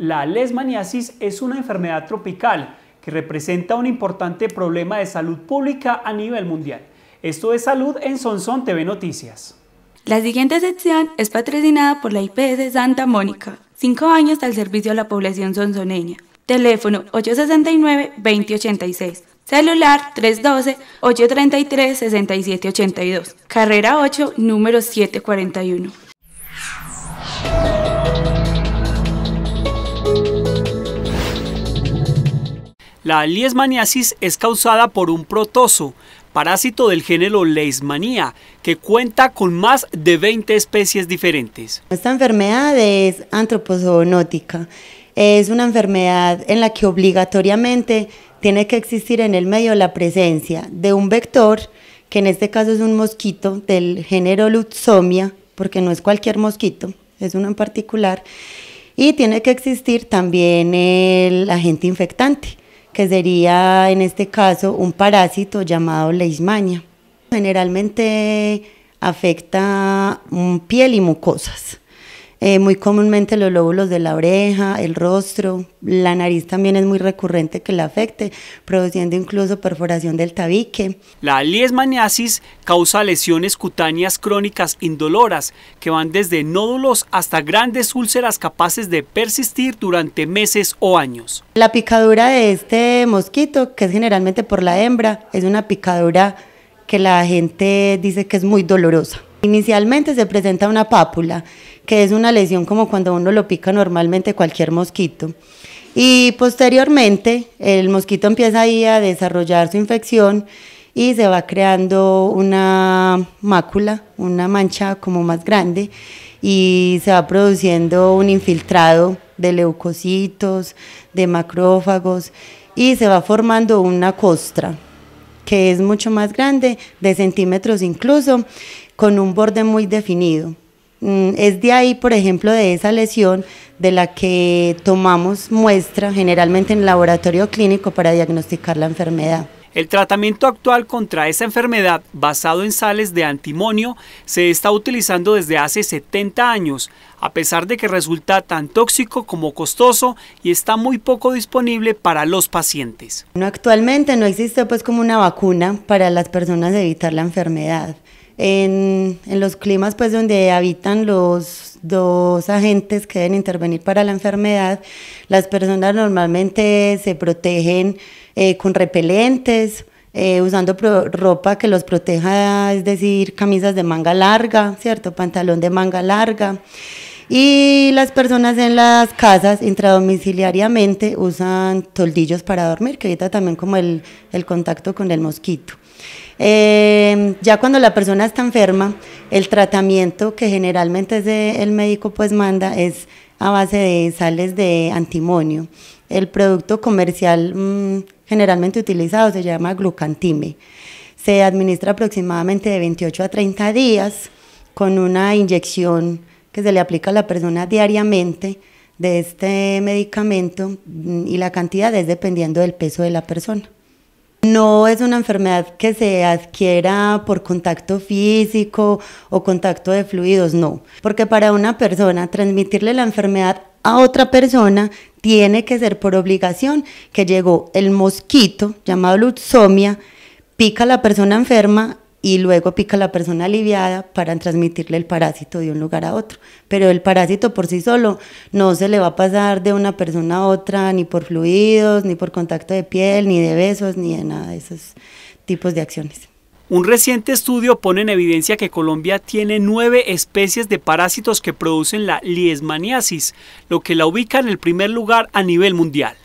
La lesmaniasis es una enfermedad tropical que representa un importante problema de salud pública a nivel mundial. Esto es Salud en Sonson TV Noticias. La siguiente sección es patrocinada por la IPS Santa Mónica, cinco años al servicio a la población sonzoneña. Teléfono 869-2086. Celular 312-833-6782. Carrera 8, número 741. La Leishmaniasis es causada por un protoso, parásito del género Leishmania, que cuenta con más de 20 especies diferentes. Esta enfermedad es antropozoonótica. Es una enfermedad en la que obligatoriamente tiene que existir en el medio la presencia de un vector, que en este caso es un mosquito del género Lutzomia, porque no es cualquier mosquito, es uno en particular, y tiene que existir también el agente infectante que sería en este caso un parásito llamado leishmania. Generalmente afecta piel y mucosas. Eh, muy comúnmente los lóbulos de la oreja, el rostro, la nariz también es muy recurrente que la afecte, produciendo incluso perforación del tabique. La liesmaniasis causa lesiones cutáneas crónicas indoloras que van desde nódulos hasta grandes úlceras capaces de persistir durante meses o años. La picadura de este mosquito, que es generalmente por la hembra, es una picadura que la gente dice que es muy dolorosa. Inicialmente se presenta una pápula, que es una lesión como cuando uno lo pica normalmente cualquier mosquito. Y posteriormente el mosquito empieza ahí a desarrollar su infección y se va creando una mácula, una mancha como más grande y se va produciendo un infiltrado de leucocitos, de macrófagos y se va formando una costra, que es mucho más grande, de centímetros incluso, con un borde muy definido. Mm, es de ahí, por ejemplo, de esa lesión de la que tomamos muestra generalmente en laboratorio clínico para diagnosticar la enfermedad. El tratamiento actual contra esa enfermedad, basado en sales de antimonio, se está utilizando desde hace 70 años, a pesar de que resulta tan tóxico como costoso y está muy poco disponible para los pacientes. No, actualmente no existe pues como una vacuna para las personas evitar la enfermedad. En, los climas pues donde habitan los dos agentes que deben intervenir para la enfermedad, las personas normalmente se protegen eh, con repelentes, eh, usando ropa que los proteja, es decir, camisas de manga larga, ¿cierto? Pantalón de manga larga. Y las personas en las casas intradomiciliariamente usan toldillos para dormir, que evita también como el, el contacto con el mosquito. Eh, ya cuando la persona está enferma, el tratamiento que generalmente el médico pues manda es a base de sales de antimonio. El producto comercial mm, generalmente utilizado se llama glucantime. Se administra aproximadamente de 28 a 30 días con una inyección que se le aplica a la persona diariamente de este medicamento mm, y la cantidad es dependiendo del peso de la persona. No es una enfermedad que se adquiera por contacto físico o contacto de fluidos, no. Porque para una persona transmitirle la enfermedad a otra persona tiene que ser por obligación que llegó el mosquito llamado lutsomia, pica a la persona enferma y luego pica la persona aliviada para transmitirle el parásito de un lugar a otro. Pero el parásito por sí solo no se le va a pasar de una persona a otra, ni por fluidos, ni por contacto de piel, ni de besos, ni de nada de esos tipos de acciones. Un reciente estudio pone en evidencia que Colombia tiene nueve especies de parásitos que producen la liesmaniasis, lo que la ubica en el primer lugar a nivel mundial.